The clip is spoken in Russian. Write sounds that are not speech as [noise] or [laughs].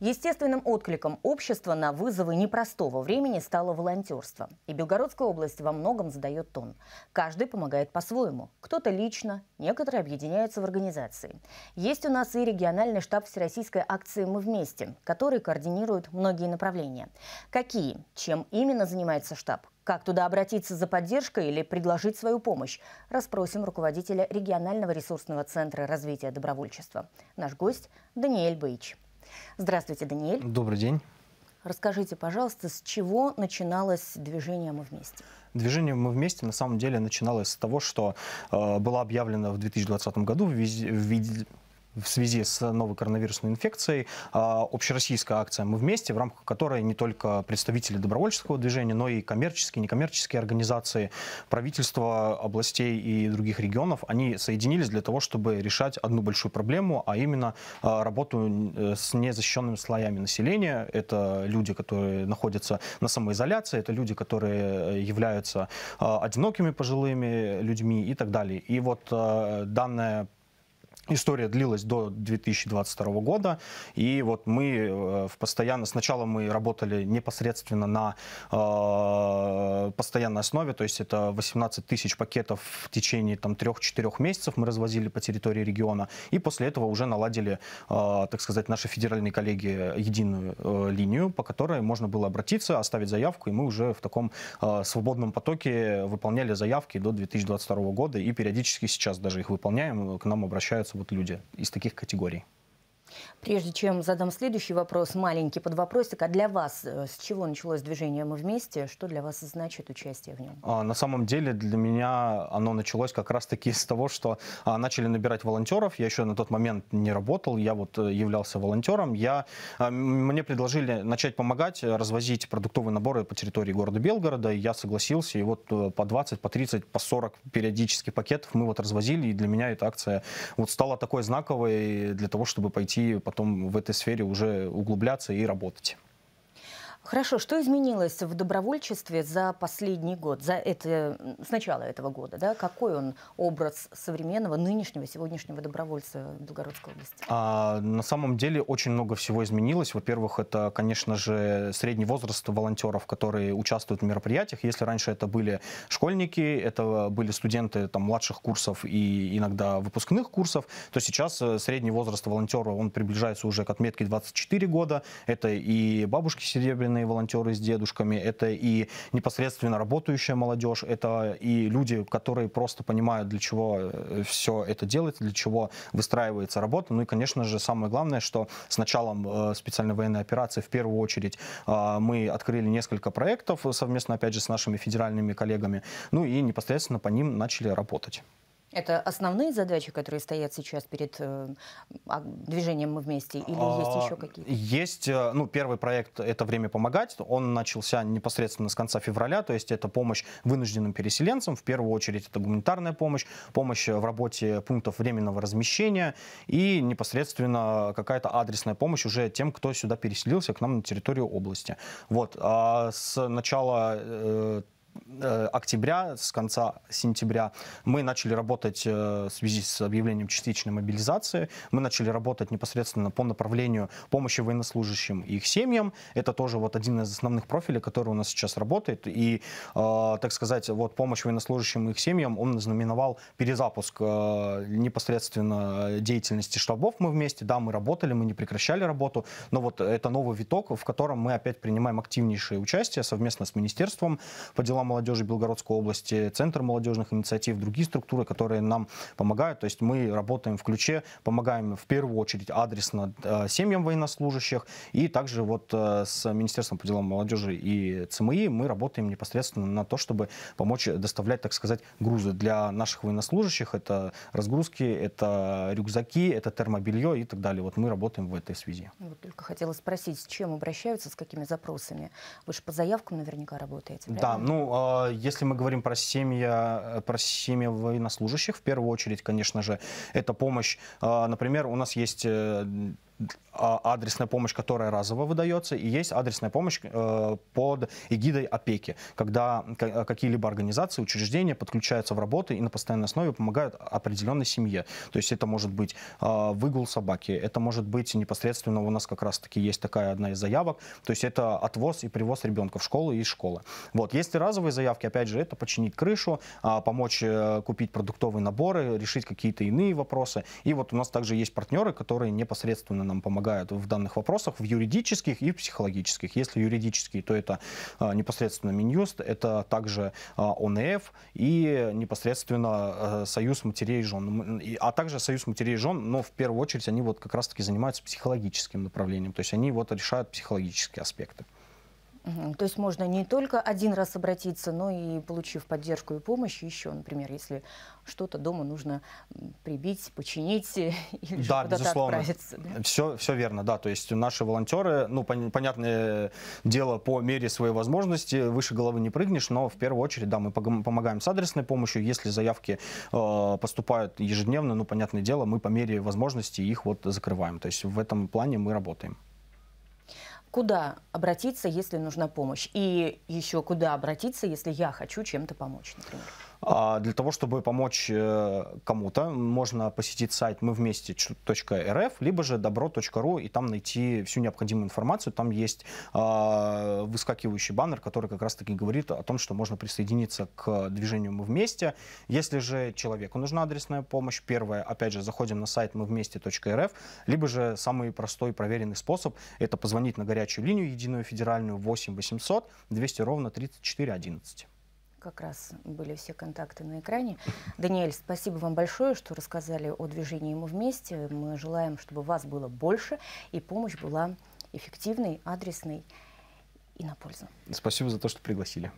Естественным откликом общества на вызовы непростого времени стало волонтерство. И Белгородская область во многом задает тон. Каждый помогает по-своему. Кто-то лично, некоторые объединяются в организации. Есть у нас и региональный штаб Всероссийской акции «Мы вместе», который координирует многие направления. Какие? Чем именно занимается штаб? Как туда обратиться за поддержкой или предложить свою помощь? Распросим руководителя регионального ресурсного центра развития добровольчества. Наш гость Даниэль Бейч. Здравствуйте, Даниэль. Добрый день. Расскажите, пожалуйста, с чего начиналось движение «Мы вместе»? Движение «Мы вместе» на самом деле начиналось с того, что э, было объявлено в 2020 году в, виде в связи с новой коронавирусной инфекцией а, общероссийская акция «Мы вместе», в рамках которой не только представители добровольческого движения, но и коммерческие, некоммерческие организации, правительства областей и других регионов, они соединились для того, чтобы решать одну большую проблему, а именно а, работу э, с незащищенными слоями населения. Это люди, которые находятся на самоизоляции, это люди, которые э, являются а, одинокими пожилыми людьми и так далее. И вот данная История длилась до 2022 года, и вот мы э, постоянно, сначала мы работали непосредственно на э, постоянной основе, то есть это 18 тысяч пакетов в течение там 3-4 месяцев мы развозили по территории региона, и после этого уже наладили, э, так сказать, наши федеральные коллеги единую э, линию, по которой можно было обратиться, оставить заявку, и мы уже в таком э, свободном потоке выполняли заявки до 2022 года, и периодически сейчас даже их выполняем, к нам обращаются вот люди из таких категорий. Прежде чем задам следующий вопрос, маленький под подвопросик. А для вас э, с чего началось движение «Мы вместе»? Что для вас значит участие в нем? А, на самом деле для меня оно началось как раз-таки с того, что а, начали набирать волонтеров. Я еще на тот момент не работал, я вот э, являлся волонтером. Я, а, мне предложили начать помогать, э, развозить продуктовые наборы по территории города Белгорода. И я согласился, и вот по 20, по 30, по 40 периодически пакетов мы вот развозили. И для меня эта акция вот стала такой знаковой для того, чтобы пойти идти потом в этой сфере уже углубляться и работать. Хорошо, что изменилось в добровольчестве за последний год, за это, с начала этого года? Да? Какой он образ современного, нынешнего, сегодняшнего добровольца Белгородской области? А, на самом деле очень много всего изменилось. Во-первых, это, конечно же, средний возраст волонтеров, которые участвуют в мероприятиях. Если раньше это были школьники, это были студенты там, младших курсов и иногда выпускных курсов, то сейчас э, средний возраст волонтера, он приближается уже к отметке 24 года. Это и бабушки серебряные, активные волонтеры с дедушками, это и непосредственно работающая молодежь, это и люди, которые просто понимают, для чего э, все это делается, для чего выстраивается работа. Ну и, конечно же, самое главное, что с началом э, специальной военной операции в первую очередь э, мы открыли несколько проектов совместно, опять же, с нашими федеральными коллегами, ну и непосредственно по ним начали работать. Это основные задачи, которые стоят сейчас перед э, а, движением «Мы вместе» или а, есть еще какие-то? Есть, э, ну, первый проект «Это время помогать». Он начался непосредственно с конца февраля, то есть это помощь вынужденным переселенцам, в первую очередь это гуманитарная помощь, помощь в работе пунктов временного размещения и непосредственно какая-то адресная помощь уже тем, кто сюда переселился к нам на территорию области. Вот, а с начала э, Э, октября, с конца сентября мы начали работать э, в связи с объявлением частичной мобилизации. Мы начали работать непосредственно по направлению помощи военнослужащим и их семьям. Это тоже вот один из основных профилей, который у нас сейчас работает. И, э, так сказать, вот помощь военнослужащим и их семьям, он знаменовал перезапуск непосредственно деятельности штабов. Мы вместе, да, мы работали, мы не прекращали работу, но вот это новый виток, в котором мы опять принимаем активнейшее участие совместно с Министерством по делам молодежи Белгородской области, Центр молодежных инициатив, другие структуры, которые нам помогают. То есть мы работаем в ключе, помогаем в первую очередь адресно э, семьям военнослужащих и также вот э, с Министерством по делам молодежи и ЦМИ мы работаем непосредственно на то, чтобы помочь доставлять, так сказать, грузы для наших военнослужащих. Это разгрузки, это рюкзаки, это термобелье и так далее. Вот мы работаем в этой связи. Вот только хотела спросить, с чем обращаются, с какими запросами? Вы же по заявкам наверняка работаете, правильно? Да, ну, а, если мы говорим про семья, э, про семьи военнослужащих, в первую очередь, конечно же, это помощь. А, например, у нас есть э, а, адресная помощь, которая разово выдается, и есть адресная помощь э, под эгидой опеки, когда э, какие-либо организации, учреждения подключаются в работу и на постоянной основе помогают определенной семье. То есть это может быть э, выгул собаки, это может быть непосредственно у нас как раз-таки есть такая одна из заявок, то есть это отвоз и привоз ребенка в школу и из школы. Вот, есть и разовые заявки, опять же, это починить крышу, а, э, помочь купить продуктовые наборы, решить какие-то иные вопросы. И вот у нас также есть партнеры, которые непосредственно нам помогают в данных вопросах, в юридических и психологических. Если юридические, то это а, непосредственно Минюст, это также а, ОНФ и непосредственно э, Союз матерей и жен, а также Союз матерей и жен, но в первую очередь они вот как раз-таки занимаются психологическим направлением, то есть они вот решают психологические аспекты. То есть можно не только один раз обратиться, но и получив поддержку и помощь еще, например, если что-то дома нужно прибить, починить [laughs] или да, куда-то отправиться. Да? Все, все верно, да. То есть наши волонтеры, ну, понятное дело, по мере своей возможности, выше головы не прыгнешь, но в первую очередь, да, мы помогаем с адресной помощью. Если заявки э, поступают ежедневно, ну, понятное дело, мы по мере возможности их вот закрываем. То есть в этом плане мы работаем куда обратиться, если нужна помощь? И еще куда обратиться, если я хочу чем-то помочь, например? А, для того, чтобы помочь э, кому-то, можно посетить сайт мы вместе .рф, либо же добро.ру и там найти всю необходимую информацию. Там есть а, выскакивающий баннер, который как раз-таки говорит о том, что можно присоединиться к движению «Мы вместе». Если же человеку нужна адресная помощь, первое, опять же, заходим на сайт мы вместе.рф, либо же самый простой проверенный способ – это позвонить на горячую линию единую федеральную 8 800 200 ровно 34 11 как раз были все контакты на экране. Даниэль, спасибо вам большое, что рассказали о движении «Мы вместе». Мы желаем, чтобы вас было больше и помощь была эффективной, адресной и на пользу. Спасибо за то, что пригласили.